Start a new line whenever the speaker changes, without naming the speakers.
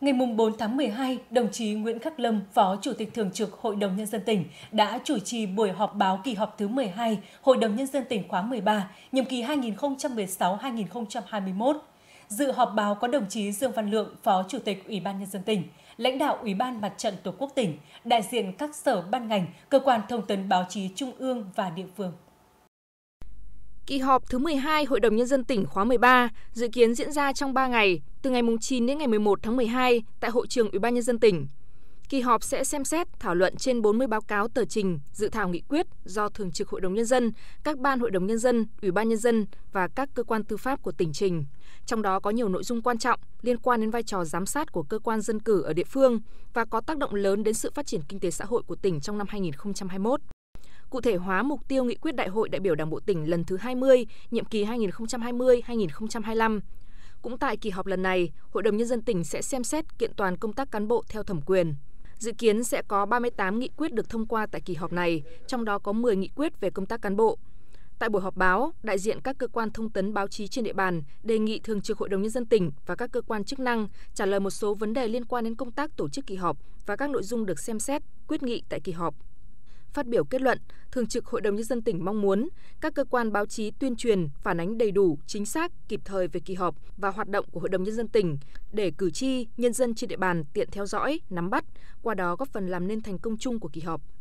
Ngày 4 tháng 12, đồng chí Nguyễn Khắc Lâm, Phó Chủ tịch Thường trực Hội đồng Nhân dân tỉnh, đã chủ trì buổi họp báo kỳ họp thứ 12 Hội đồng Nhân dân tỉnh khóa 13, nhiệm kỳ 2016-2021. Dự họp báo có đồng chí Dương Văn Lượng, Phó Chủ tịch Ủy ban Nhân dân tỉnh, lãnh đạo Ủy ban Mặt trận Tổ quốc tỉnh, đại diện các sở ban ngành, cơ quan thông tấn báo chí trung ương và địa phương.
Kỳ họp thứ 12 Hội đồng Nhân dân tỉnh khóa 13 dự kiến diễn ra trong 3 ngày, từ ngày 9 đến ngày 11 tháng 12 tại hội trường Ủy ban Nhân dân tỉnh. Kỳ họp sẽ xem xét thảo luận trên 40 báo cáo tờ trình, dự thảo nghị quyết do Thường trực Hội đồng Nhân dân, các ban Hội đồng Nhân dân, Ủy ban Nhân dân và các cơ quan tư pháp của tỉnh trình. Trong đó có nhiều nội dung quan trọng liên quan đến vai trò giám sát của cơ quan dân cử ở địa phương và có tác động lớn đến sự phát triển kinh tế xã hội của tỉnh trong năm 2021 cụ thể hóa mục tiêu nghị quyết Đại hội đại biểu Đảng bộ tỉnh lần thứ 20, nhiệm kỳ 2020-2025. Cũng tại kỳ họp lần này, Hội đồng nhân dân tỉnh sẽ xem xét kiện toàn công tác cán bộ theo thẩm quyền. Dự kiến sẽ có 38 nghị quyết được thông qua tại kỳ họp này, trong đó có 10 nghị quyết về công tác cán bộ. Tại buổi họp báo, đại diện các cơ quan thông tấn báo chí trên địa bàn đề nghị Thường trực Hội đồng Nhân dân tỉnh và các cơ quan chức năng trả lời một số vấn đề liên quan đến công tác tổ chức kỳ họp và các nội dung được xem xét, quyết nghị tại kỳ họp. Phát biểu kết luận, Thường trực Hội đồng Nhân dân tỉnh mong muốn các cơ quan báo chí tuyên truyền phản ánh đầy đủ, chính xác, kịp thời về kỳ họp và hoạt động của Hội đồng Nhân dân tỉnh để cử tri, nhân dân trên địa bàn tiện theo dõi, nắm bắt, qua đó góp phần làm nên thành công chung của kỳ họp.